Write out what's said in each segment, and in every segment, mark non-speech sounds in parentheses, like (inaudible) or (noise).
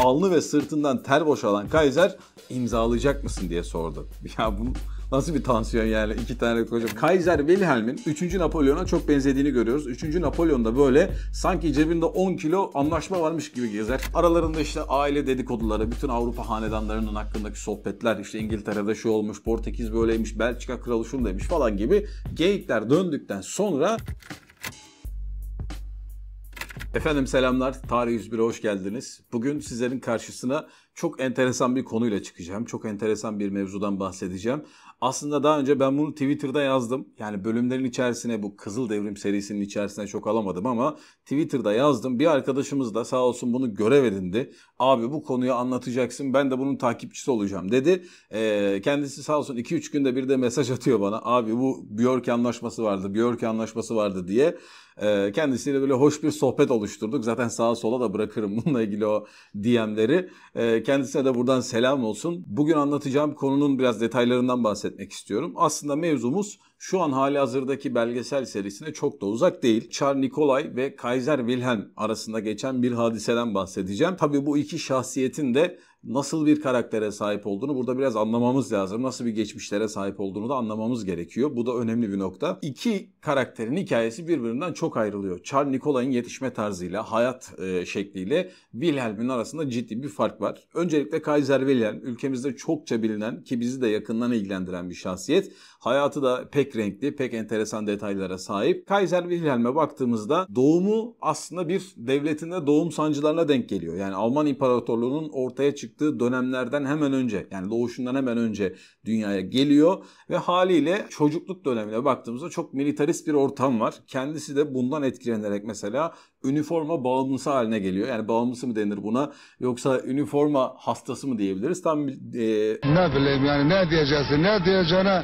alnı ve sırtından ter boşalan Kaiser imzalayacak mısın diye sordu. (laughs) Ya bu Nasıl bir tansiyon yani iki tane koca. Kaiser Wilhelm'in 3. Napolyon'a çok benzediğini görüyoruz. 3. Napolyon da böyle sanki cebinde 10 kilo anlaşma varmış gibi gezer. Aralarında işte aile dedikoduları, bütün Avrupa hanedanlarının hakkındaki sohbetler, işte İngiltere'de şu olmuş, Portekiz böyleymiş, Belçika kralı şunu demiş falan gibi geyikler döndükten sonra Efendim selamlar, Tarih 101'e hoş geldiniz. Bugün sizlerin karşısına çok enteresan bir konuyla çıkacağım. Çok enteresan bir mevzudan bahsedeceğim. Aslında daha önce ben bunu Twitter'da yazdım. Yani bölümlerin içerisine bu Kızıl Devrim serisinin içerisine çok alamadım ama Twitter'da yazdım. Bir arkadaşımız da sağ olsun bunu görev edindi. Abi bu konuyu anlatacaksın ben de bunun takipçisi olacağım dedi. Ee, kendisi sağ olsun 2-3 günde bir de mesaj atıyor bana. Abi bu Björk anlaşması vardı, Björk anlaşması vardı diye. E, kendisiyle böyle hoş bir sohbet oluşturduk. Zaten sağa sola da bırakırım (laughs) bununla ilgili o DM'leri. Ee, kendisine de buradan selam olsun. Bugün anlatacağım konunun biraz detaylarından bahsetmek istiyorum. Aslında mevzumuz şu an hali hazırdaki belgesel serisine çok da uzak değil. Char Nikolay ve Kaiser Wilhelm arasında geçen bir hadiseden bahsedeceğim. Tabii bu iki şahsiyetin de nasıl bir karaktere sahip olduğunu burada biraz anlamamız lazım. Nasıl bir geçmişlere sahip olduğunu da anlamamız gerekiyor. Bu da önemli bir nokta. İki karakterin hikayesi birbirinden çok ayrılıyor. Charles Nicola'nın yetişme tarzıyla, hayat e, şekliyle Wilhelm'in arasında ciddi bir fark var. Öncelikle Kaiser Wilhelm ülkemizde çokça bilinen ki bizi de yakından ilgilendiren bir şahsiyet. Hayatı da pek renkli, pek enteresan detaylara sahip. Kaiser Wilhelm'e baktığımızda doğumu aslında bir devletinde doğum sancılarına denk geliyor. Yani Alman İmparatorluğu'nun ortaya çıktığı çıktığı dönemlerden hemen önce yani doğuşundan hemen önce dünyaya geliyor ve haliyle çocukluk dönemine baktığımızda çok militarist bir ortam var. Kendisi de bundan etkilenerek mesela üniforma bağımlısı haline geliyor. Yani bağımlısı mı denir buna yoksa üniforma hastası mı diyebiliriz? Tam e... ne bileyim yani ne diyeceğiz ne diyeceğine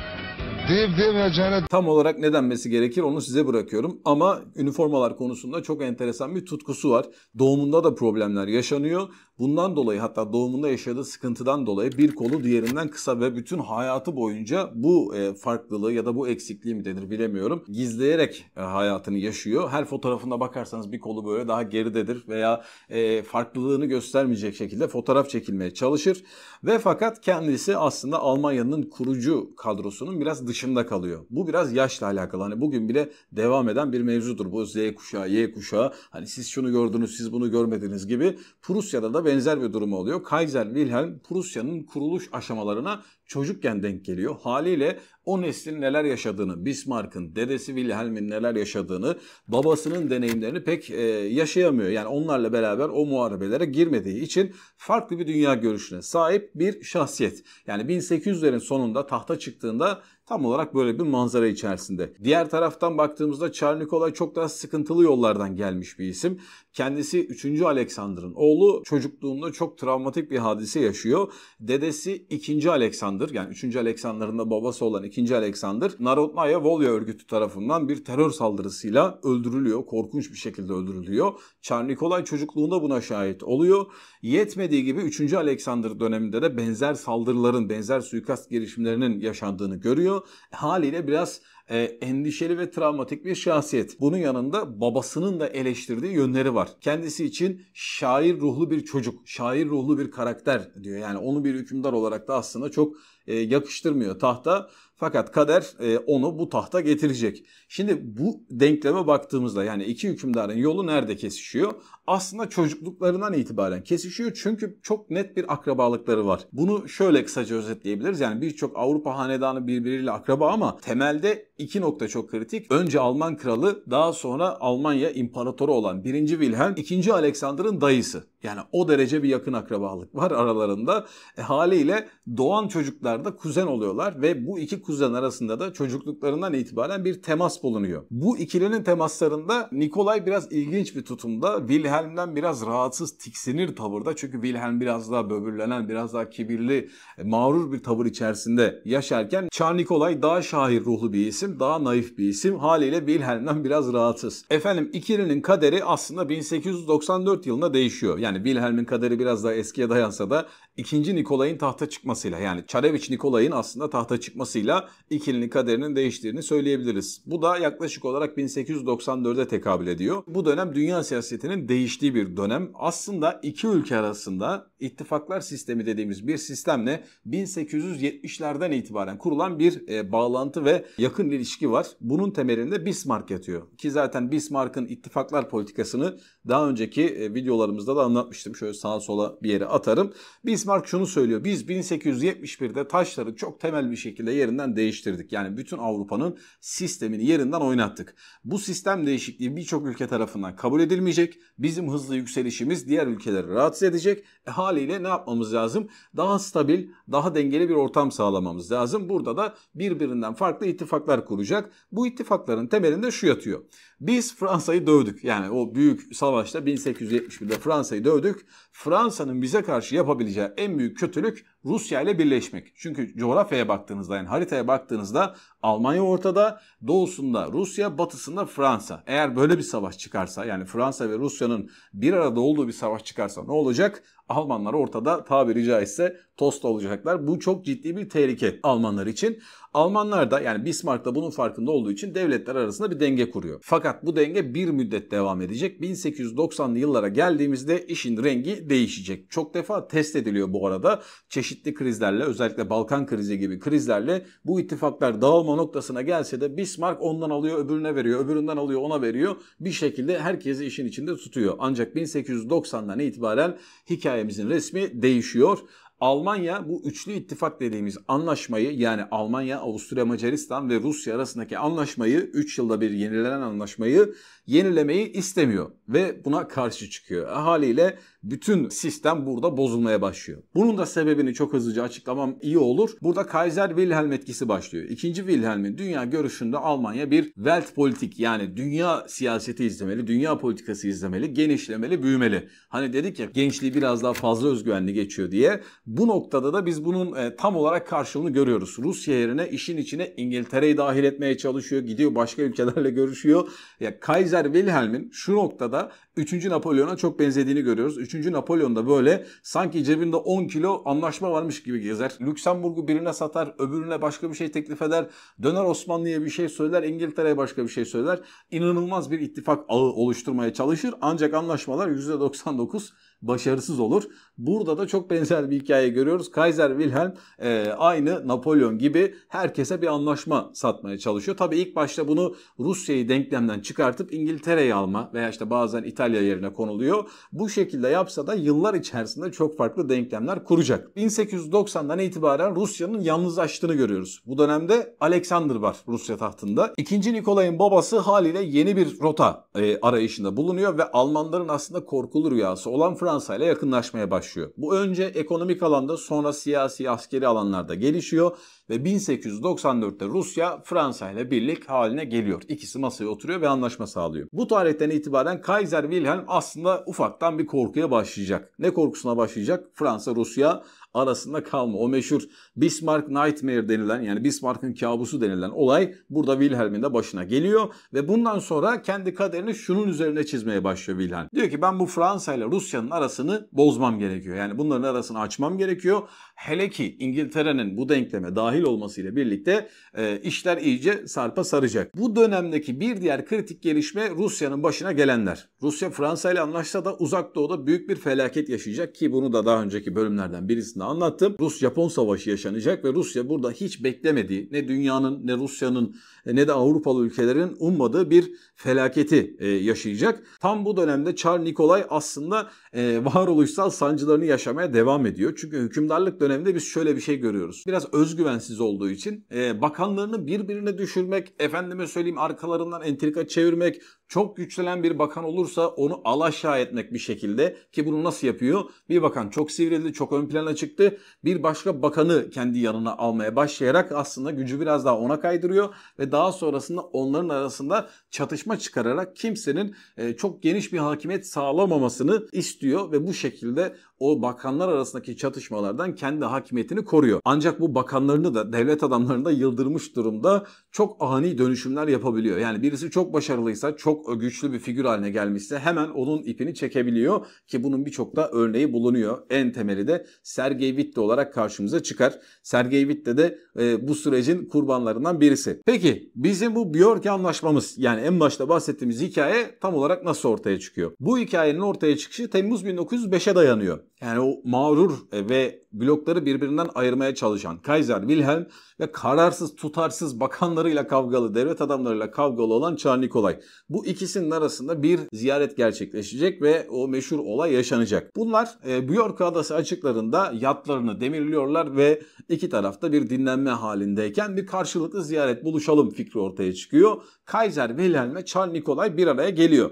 Dev dev acayip. Tam olarak ne denmesi gerekir onu size bırakıyorum. Ama üniformalar konusunda çok enteresan bir tutkusu var. Doğumunda da problemler yaşanıyor. Bundan dolayı hatta doğumunda yaşadığı sıkıntıdan dolayı bir kolu diğerinden kısa ve bütün hayatı boyunca bu e, farklılığı ya da bu eksikliği mi denir bilemiyorum. Gizleyerek e, hayatını yaşıyor. Her fotoğrafına bakarsanız bir kolu böyle daha geridedir veya e, farklılığını göstermeyecek şekilde fotoğraf çekilmeye çalışır. Ve fakat kendisi aslında Almanya'nın kurucu kadrosunun biraz dış dışında kalıyor. Bu biraz yaşla alakalı. Hani bugün bile devam eden bir mevzudur. Bu Z kuşağı, Y kuşağı. Hani siz şunu gördünüz, siz bunu görmediniz gibi. Prusya'da da benzer bir durum oluyor. Kaiser Wilhelm Prusya'nın kuruluş aşamalarına çocukken denk geliyor. Haliyle o neslin neler yaşadığını, Bismarck'ın, dedesi Wilhelm'in neler yaşadığını, babasının deneyimlerini pek e, yaşayamıyor. Yani onlarla beraber o muharebelere girmediği için farklı bir dünya görüşüne sahip bir şahsiyet. Yani 1800'lerin sonunda tahta çıktığında tam olarak böyle bir manzara içerisinde. Diğer taraftan baktığımızda Çar Nikolay çok daha sıkıntılı yollardan gelmiş bir isim. Kendisi 3. Alexander'ın oğlu çocukluğunda çok travmatik bir hadise yaşıyor. Dedesi 2. Aleksandr, yani 3. Aleksandr'ın da babası olan 2. 2. Alexander Narodnaya Volya örgütü tarafından bir terör saldırısıyla öldürülüyor. Korkunç bir şekilde öldürülüyor. Çar Nikolay çocukluğunda buna şahit oluyor. Yetmediği gibi 3. Alexander döneminde de benzer saldırıların, benzer suikast girişimlerinin yaşandığını görüyor. Haliyle biraz e, endişeli ve travmatik bir şahsiyet. Bunun yanında babasının da eleştirdiği yönleri var. Kendisi için şair ruhlu bir çocuk, şair ruhlu bir karakter diyor. Yani onu bir hükümdar olarak da aslında çok e, yakıştırmıyor tahta. Fakat kader e, onu bu tahta getirecek. Şimdi bu denkleme baktığımızda yani iki hükümdarın yolu nerede kesişiyor? Aslında çocukluklarından itibaren kesişiyor çünkü çok net bir akrabalıkları var. Bunu şöyle kısaca özetleyebiliriz. Yani birçok Avrupa hanedanı birbiriyle akraba ama temelde iki nokta çok kritik. Önce Alman kralı daha sonra Almanya imparatoru olan 1. Wilhelm, 2. Alexander'ın dayısı. Yani o derece bir yakın akrabalık var aralarında. E, haliyle doğan çocuklar da kuzen oluyorlar ve bu iki kuzen arasında da çocukluklarından itibaren bir temas bulunuyor. Bu ikilinin temaslarında Nikolay biraz ilginç bir tutumda. Wilhelm'den biraz rahatsız, tiksinir tavırda. Çünkü Wilhelm biraz daha böbürlenen, biraz daha kibirli, e, mağrur bir tavır içerisinde yaşarken Çar Nikolay daha şair ruhlu bir isim, daha naif bir isim. Haliyle Wilhelm'den biraz rahatsız. Efendim ikilinin kaderi aslında 1894 yılında değişiyor. Yani yani Wilhelm'in kaderi biraz daha eskiye dayansa da ikinci Nikolay'ın tahta çıkmasıyla yani Çareviç Nikolay'ın aslında tahta çıkmasıyla ikilinin kaderinin değiştiğini söyleyebiliriz. Bu da yaklaşık olarak 1894'e tekabül ediyor. Bu dönem dünya siyasetinin değiştiği bir dönem. Aslında iki ülke arasında ittifaklar sistemi dediğimiz bir sistemle 1870'lerden itibaren kurulan bir e, bağlantı ve yakın ilişki var. Bunun temelinde Bismarck yatıyor. Ki zaten Bismarck'ın ittifaklar politikasını daha önceki e, videolarımızda da anlatmıştık anlatmıştım. Şöyle sağa sola bir yere atarım. Bismarck şunu söylüyor. Biz 1871'de taşları çok temel bir şekilde yerinden değiştirdik. Yani bütün Avrupa'nın sistemini yerinden oynattık. Bu sistem değişikliği birçok ülke tarafından kabul edilmeyecek. Bizim hızlı yükselişimiz diğer ülkeleri rahatsız edecek. E, haliyle ne yapmamız lazım? Daha stabil, daha dengeli bir ortam sağlamamız lazım. Burada da birbirinden farklı ittifaklar kuracak. Bu ittifakların temelinde şu yatıyor. Biz Fransa'yı dövdük. Yani o büyük savaşta 1871'de Fransa'yı dövdük. Fransa'nın bize karşı yapabileceği en büyük kötülük Rusya ile birleşmek. Çünkü coğrafyaya baktığınızda yani haritaya baktığınızda Almanya ortada, doğusunda Rusya, batısında Fransa. Eğer böyle bir savaş çıkarsa yani Fransa ve Rusya'nın bir arada olduğu bir savaş çıkarsa ne olacak? Almanlar ortada tabiri caizse tost olacaklar. Bu çok ciddi bir tehlike Almanlar için. Almanlar da yani Bismarck da bunun farkında olduğu için devletler arasında bir denge kuruyor. Fakat bu denge bir müddet devam edecek. 1890'lı yıllara geldiğimizde işin rengi değişecek. Çok defa test ediliyor bu arada. Çeşitli krizlerle özellikle Balkan krizi gibi krizlerle bu ittifaklar dağılma noktasına gelse de Bismarck ondan alıyor öbürüne veriyor, öbüründen alıyor ona veriyor. Bir şekilde herkesi işin içinde tutuyor. Ancak 1890'dan itibaren hikayemizin resmi değişiyor. Almanya bu üçlü ittifak dediğimiz anlaşmayı yani Almanya, Avusturya, Macaristan ve Rusya arasındaki anlaşmayı 3 yılda bir yenilenen anlaşmayı yenilemeyi istemiyor ve buna karşı çıkıyor. E, haliyle bütün sistem burada bozulmaya başlıyor. Bunun da sebebini çok hızlıca açıklamam iyi olur. Burada Kaiser Wilhelm etkisi başlıyor. İkinci Wilhelm'in dünya görüşünde Almanya bir Weltpolitik yani dünya siyaseti izlemeli, dünya politikası izlemeli, genişlemeli, büyümeli. Hani dedik ya gençliği biraz daha fazla özgüvenli geçiyor diye. Bu noktada da biz bunun e, tam olarak karşılığını görüyoruz. Rusya yerine işin içine İngiltere'yi dahil etmeye çalışıyor. Gidiyor başka ülkelerle görüşüyor. Ya Kaiser Wilhelm'in şu noktada 3. Napolyon'a çok benzediğini görüyoruz. 3. Napolyon da böyle sanki cebinde 10 kilo anlaşma varmış gibi gezer. Lüksemburg'u birine satar, öbürüne başka bir şey teklif eder. Döner Osmanlı'ya bir şey söyler, İngiltere'ye başka bir şey söyler. İnanılmaz bir ittifak ağı oluşturmaya çalışır. Ancak anlaşmalar %99 başarısız olur. Burada da çok benzer bir hikaye görüyoruz. Kaiser Wilhelm e, aynı Napolyon gibi herkese bir anlaşma satmaya çalışıyor. Tabii ilk başta bunu Rusya'yı denklemden çıkartıp İngiltere'yi alma veya işte bazen İtalya yerine konuluyor. Bu şekilde yapsa da yıllar içerisinde çok farklı denklemler kuracak. 1890'dan itibaren Rusya'nın yalnızlaştığını görüyoruz. Bu dönemde Alexander var Rusya tahtında. İkinci Nikolay'ın babası haliyle yeni bir rota e, arayışında bulunuyor ve Almanların aslında korkulu rüyası olan Fransa Fransa ile yakınlaşmaya başlıyor. Bu önce ekonomik alanda sonra siyasi askeri alanlarda gelişiyor ve 1894'te Rusya Fransa ile birlik haline geliyor. İkisi masaya oturuyor ve anlaşma sağlıyor. Bu tarihten itibaren Kaiser Wilhelm aslında ufaktan bir korkuya başlayacak. Ne korkusuna başlayacak? Fransa Rusya arasında kalma. O meşhur Bismarck Nightmare denilen yani Bismarck'ın kabusu denilen olay burada Wilhelm'in de başına geliyor ve bundan sonra kendi kaderini şunun üzerine çizmeye başlıyor Wilhelm. Diyor ki ben bu Fransa ile Rusya'nın arasını bozmam gerekiyor. Yani bunların arasını açmam gerekiyor. Hele ki İngiltere'nin bu denkleme dahil dahil olmasıyla birlikte e, işler iyice sarpa saracak. Bu dönemdeki bir diğer kritik gelişme Rusya'nın başına gelenler. Rusya Fransa ile anlaşsa da uzak doğuda büyük bir felaket yaşayacak ki bunu da daha önceki bölümlerden birisinde anlattım. Rus-Japon savaşı yaşanacak ve Rusya burada hiç beklemediği ne dünyanın ne Rusya'nın e, ne de Avrupalı ülkelerin ummadığı bir felaketi e, yaşayacak. Tam bu dönemde Çar Nikolay aslında e, varoluşsal sancılarını yaşamaya devam ediyor. Çünkü hükümdarlık döneminde biz şöyle bir şey görüyoruz. Biraz özgüvensiz düzensiz olduğu için e, bakanlarını birbirine düşürmek, efendime söyleyeyim arkalarından entrika çevirmek, çok güçlenen bir bakan olursa onu alaşağı etmek bir şekilde ki bunu nasıl yapıyor? Bir bakan çok sivrildi, çok ön plana çıktı. Bir başka bakanı kendi yanına almaya başlayarak aslında gücü biraz daha ona kaydırıyor ve daha sonrasında onların arasında çatışma çıkararak kimsenin e, çok geniş bir hakimiyet sağlamamasını istiyor ve bu şekilde o bakanlar arasındaki çatışmalardan kendi hakimiyetini koruyor. Ancak bu bakanlarını da da devlet adamlarında da yıldırmış durumda çok ani dönüşümler yapabiliyor. Yani birisi çok başarılıysa, çok güçlü bir figür haline gelmişse hemen onun ipini çekebiliyor ki bunun birçok da örneği bulunuyor. En temeli de Sergey Witte olarak karşımıza çıkar. Sergey Witte de e, bu sürecin kurbanlarından birisi. Peki bizim bu Björk anlaşmamız yani en başta bahsettiğimiz hikaye tam olarak nasıl ortaya çıkıyor? Bu hikayenin ortaya çıkışı Temmuz 1905'e dayanıyor. Yani o mağrur e, ve blokları birbirinden ayırmaya çalışan Kaiser Wilhelm Wilhelm ve kararsız tutarsız bakanlarıyla kavgalı devlet adamlarıyla kavgalı olan Çar Nikolay. Bu ikisinin arasında bir ziyaret gerçekleşecek ve o meşhur olay yaşanacak. Bunlar e, Bjorka Adası açıklarında yatlarını demirliyorlar ve iki tarafta bir dinlenme halindeyken bir karşılıklı ziyaret buluşalım fikri ortaya çıkıyor. Kaiser Wilhelm ve Çar Nikolay bir araya geliyor.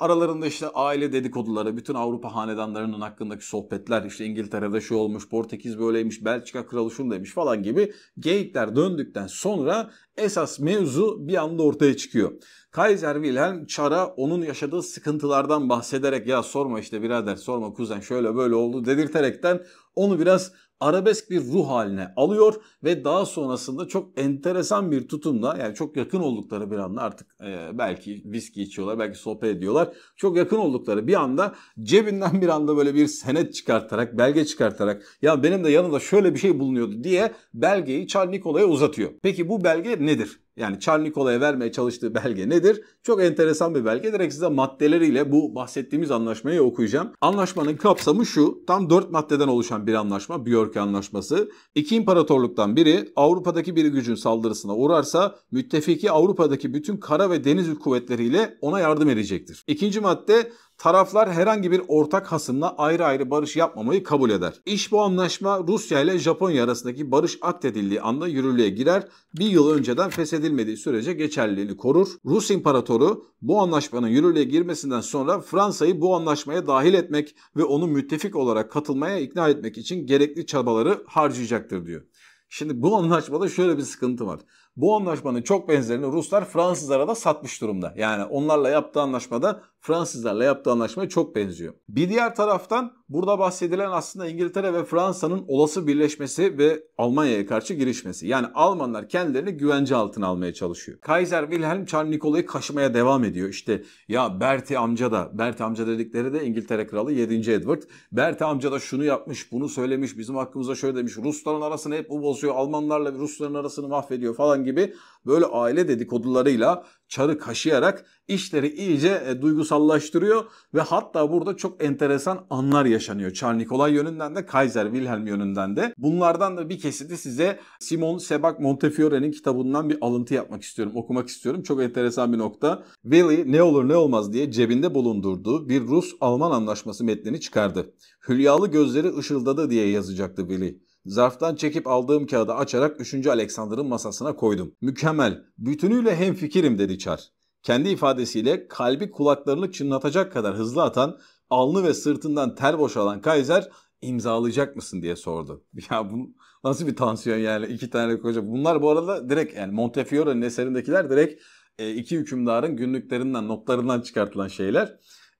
Aralarında işte aile dedikoduları, bütün Avrupa hanedanlarının hakkındaki sohbetler, işte İngiltere'de şu olmuş, Portekiz böyleymiş, Belçika kralı şunu demiş falan gibi geyikler döndükten sonra esas mevzu bir anda ortaya çıkıyor. Kaiser Wilhelm Çar'a onun yaşadığı sıkıntılardan bahsederek ya sorma işte birader sorma kuzen şöyle böyle oldu dedirterekten onu biraz arabesk bir ruh haline alıyor ve daha sonrasında çok enteresan bir tutumla yani çok yakın oldukları bir anda artık e, belki viski içiyorlar belki sohbet ediyorlar. Çok yakın oldukları bir anda cebinden bir anda böyle bir senet çıkartarak belge çıkartarak ya benim de yanında şöyle bir şey bulunuyordu diye belgeyi Charles Nikola'ya uzatıyor. Peki bu belge nedir? yani Çar Nicola'ya vermeye çalıştığı belge nedir? Çok enteresan bir belge. Direkt size maddeleriyle bu bahsettiğimiz anlaşmayı okuyacağım. Anlaşmanın kapsamı şu. Tam 4 maddeden oluşan bir anlaşma. Björk Anlaşması. İki imparatorluktan biri Avrupa'daki bir gücün saldırısına uğrarsa müttefiki Avrupa'daki bütün kara ve deniz kuvvetleriyle ona yardım edecektir. İkinci madde Taraflar herhangi bir ortak hasımla ayrı ayrı barış yapmamayı kabul eder. İş bu anlaşma Rusya ile Japonya arasındaki barış akdedildiği anda yürürlüğe girer, bir yıl önceden feshedilmediği sürece geçerliliğini korur. Rus imparatoru bu anlaşmanın yürürlüğe girmesinden sonra Fransa'yı bu anlaşmaya dahil etmek ve onu müttefik olarak katılmaya ikna etmek için gerekli çabaları harcayacaktır diyor. Şimdi bu anlaşmada şöyle bir sıkıntı var. Bu anlaşmanın çok benzerini Ruslar Fransızlara da satmış durumda. Yani onlarla yaptığı anlaşmada Fransızlarla yaptığı anlaşmaya çok benziyor. Bir diğer taraftan burada bahsedilen aslında İngiltere ve Fransa'nın olası birleşmesi ve Almanya'ya karşı girişmesi. Yani Almanlar kendilerini güvence altına almaya çalışıyor. Kaiser Wilhelm Charles Nikola'yı kaşımaya devam ediyor. İşte ya Berti amca da, Bertie amca dedikleri de İngiltere Kralı 7. Edward. Bertie amca da şunu yapmış, bunu söylemiş, bizim hakkımıza şöyle demiş. Rusların arasını hep bu bozuyor, Almanlarla Rusların arasını mahvediyor falan gibi böyle aile dedikodularıyla çarı kaşıyarak işleri iyice e, duygusallaştırıyor ve hatta burada çok enteresan anlar yaşanıyor. Charles Nikolay yönünden de Kaiser Wilhelm yönünden de. Bunlardan da bir kesiti size Simon Sebag Montefiore'nin kitabından bir alıntı yapmak istiyorum, okumak istiyorum. Çok enteresan bir nokta. Willy ne olur ne olmaz diye cebinde bulundurduğu bir Rus-Alman anlaşması metnini çıkardı. Hülyalı gözleri ışıldadı diye yazacaktı Willy. Zarftan çekip aldığım kağıdı açarak 3. Alexander'ın masasına koydum. Mükemmel, bütünüyle hemfikirim dedi Char. Kendi ifadesiyle kalbi kulaklarını çınlatacak kadar hızlı atan, alnı ve sırtından ter boşalan Kaiser imzalayacak mısın diye sordu. (laughs) Ya bu nasıl bir tansiyon yani iki tane koca. Bunlar bu arada direkt yani Montefiore'nin eserindekiler direkt e, iki hükümdarın günlüklerinden, notlarından çıkartılan şeyler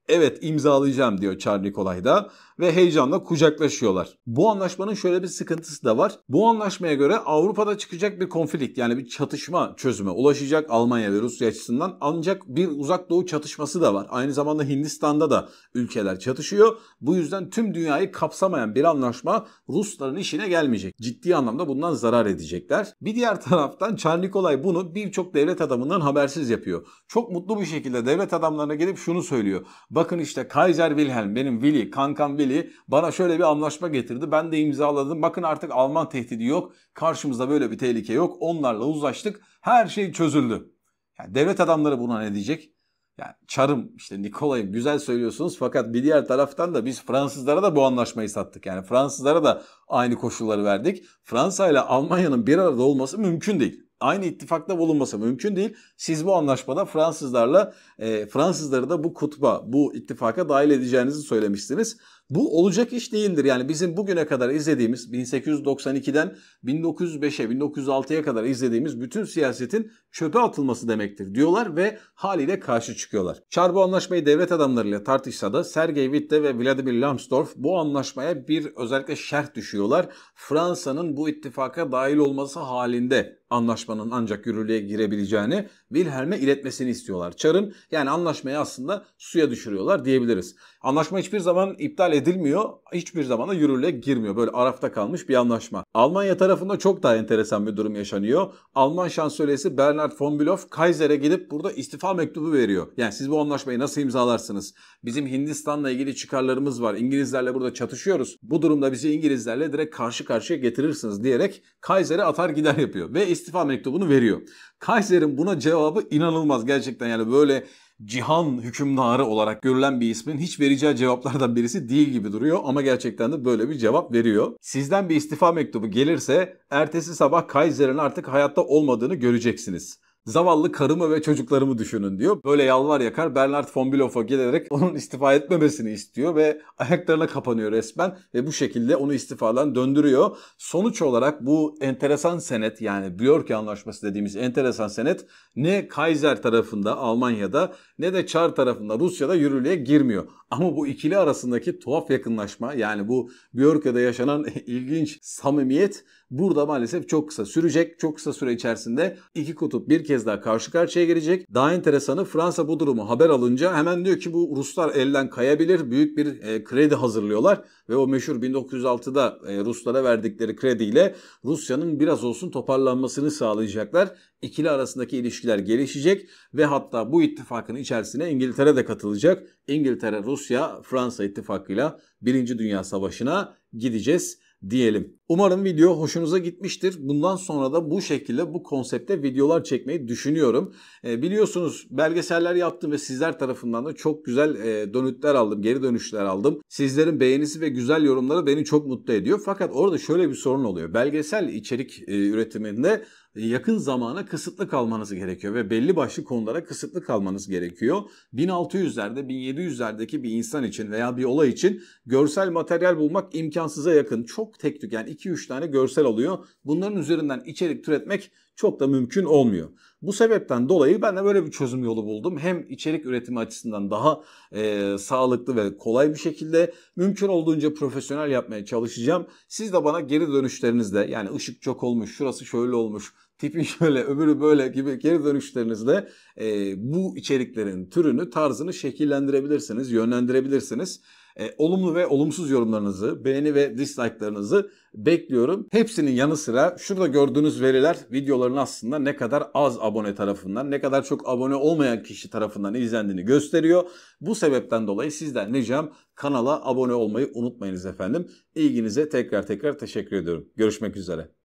evet imzalayacağım diyor Charlie da ve heyecanla kucaklaşıyorlar. Bu anlaşmanın şöyle bir sıkıntısı da var. Bu anlaşmaya göre Avrupa'da çıkacak bir konflikt yani bir çatışma çözüme ulaşacak Almanya ve Rusya açısından ancak bir uzak doğu çatışması da var. Aynı zamanda Hindistan'da da ülkeler çatışıyor. Bu yüzden tüm dünyayı kapsamayan bir anlaşma Rusların işine gelmeyecek. Ciddi anlamda bundan zarar edecekler. Bir diğer taraftan Charlie Kolay bunu birçok devlet adamından habersiz yapıyor. Çok mutlu bir şekilde devlet adamlarına gelip şunu söylüyor. Bakın işte Kaiser Wilhelm benim Willy, kankam Willy bana şöyle bir anlaşma getirdi. Ben de imzaladım. Bakın artık Alman tehdidi yok. Karşımızda böyle bir tehlike yok. Onlarla uzlaştık. Her şey çözüldü. Yani devlet adamları buna ne diyecek? Yani çarım işte Nikolay güzel söylüyorsunuz fakat bir diğer taraftan da biz Fransızlara da bu anlaşmayı sattık. Yani Fransızlara da aynı koşulları verdik. Fransa ile Almanya'nın bir arada olması mümkün değil aynı ittifakta bulunması mümkün değil. Siz bu anlaşmada Fransızlarla e, Fransızları da bu kutba, bu ittifaka dahil edeceğinizi söylemiştiniz. Bu olacak iş değildir. Yani bizim bugüne kadar izlediğimiz 1892'den 1905'e, 1906'ya kadar izlediğimiz bütün siyasetin çöpe atılması demektir diyorlar ve haliyle karşı çıkıyorlar. Çar bu anlaşmayı devlet adamlarıyla tartışsa da Sergey Witte ve Vladimir Lambsdorff bu anlaşmaya bir özellikle şerh düşüyorlar. Fransa'nın bu ittifaka dahil olması halinde anlaşmanın ancak yürürlüğe girebileceğini Wilhelm'e iletmesini istiyorlar. Çar'ın yani anlaşmayı aslında suya düşürüyorlar diyebiliriz. Anlaşma hiçbir zaman iptal edilmiyor, hiçbir zaman da yürürlüğe girmiyor. Böyle arafta kalmış bir anlaşma. Almanya tarafında çok daha enteresan bir durum yaşanıyor. Alman şansölyesi Bernhard von Bülow Kaiser'e gidip burada istifa mektubu veriyor. Yani siz bu anlaşmayı nasıl imzalarsınız? Bizim Hindistan'la ilgili çıkarlarımız var. İngilizlerle burada çatışıyoruz. Bu durumda bizi İngilizlerle direkt karşı karşıya getirirsiniz diyerek Kaiser'e atar gider yapıyor. Ve istifa mektubunu veriyor. Kaiser'in buna cevabı inanılmaz gerçekten yani böyle cihan hükümdarı olarak görülen bir ismin hiç vereceği cevaplardan birisi değil gibi duruyor ama gerçekten de böyle bir cevap veriyor. Sizden bir istifa mektubu gelirse ertesi sabah Kaiser'in artık hayatta olmadığını göreceksiniz. Zavallı karımı ve çocuklarımı düşünün diyor. Böyle yalvar yakar Bernard von Bilof'a gelerek (laughs) onun istifa etmemesini istiyor ve ayaklarına kapanıyor resmen ve bu şekilde onu istifadan döndürüyor. Sonuç olarak bu enteresan senet yani Björk Anlaşması dediğimiz enteresan senet ne Kaiser tarafında Almanya'da ne de Çar tarafında Rusya'da yürürlüğe girmiyor. Ama bu ikili arasındaki tuhaf yakınlaşma yani bu Björk'e yaşanan (laughs) ilginç samimiyet Burada maalesef çok kısa sürecek. Çok kısa süre içerisinde iki kutup bir kez daha karşı karşıya gelecek. Daha enteresanı Fransa bu durumu haber alınca hemen diyor ki bu Ruslar elden kayabilir. Büyük bir e, kredi hazırlıyorlar ve o meşhur 1906'da e, Ruslara verdikleri krediyle Rusya'nın biraz olsun toparlanmasını sağlayacaklar. İkili arasındaki ilişkiler gelişecek ve hatta bu ittifakın içerisine İngiltere de katılacak. İngiltere, Rusya, Fransa ittifakıyla Birinci Dünya Savaşı'na gideceğiz diyelim. Umarım video hoşunuza gitmiştir. Bundan sonra da bu şekilde bu konsepte videolar çekmeyi düşünüyorum. E, biliyorsunuz belgeseller yaptım ve sizler tarafından da çok güzel e, dönütler aldım, geri dönüşler aldım. Sizlerin beğenisi ve güzel yorumları beni çok mutlu ediyor. Fakat orada şöyle bir sorun oluyor. Belgesel içerik e, üretiminde yakın zamana kısıtlı kalmanız gerekiyor ve belli başlı konulara kısıtlı kalmanız gerekiyor. 1600'lerde 1700'lerdeki bir insan için veya bir olay için görsel materyal bulmak imkansıza yakın. Çok tek tük yani 2-3 tane görsel oluyor. Bunların üzerinden içerik türetmek çok da mümkün olmuyor. Bu sebepten dolayı ben de böyle bir çözüm yolu buldum. Hem içerik üretimi açısından daha e, sağlıklı ve kolay bir şekilde mümkün olduğunca profesyonel yapmaya çalışacağım. Siz de bana geri dönüşlerinizde yani ışık çok olmuş, şurası şöyle olmuş, tipi (laughs) şöyle, öbürü böyle gibi geri dönüşlerinizde e, bu içeriklerin türünü, tarzını şekillendirebilirsiniz, yönlendirebilirsiniz. E, olumlu ve olumsuz yorumlarınızı, beğeni ve dislike'larınızı bekliyorum. Hepsinin yanı sıra şurada gördüğünüz veriler videoların aslında ne kadar az abone tarafından, ne kadar çok abone olmayan kişi tarafından izlendiğini gösteriyor. Bu sebepten dolayı sizden ricam kanala abone olmayı unutmayınız efendim. İlginize tekrar tekrar teşekkür ediyorum. Görüşmek üzere.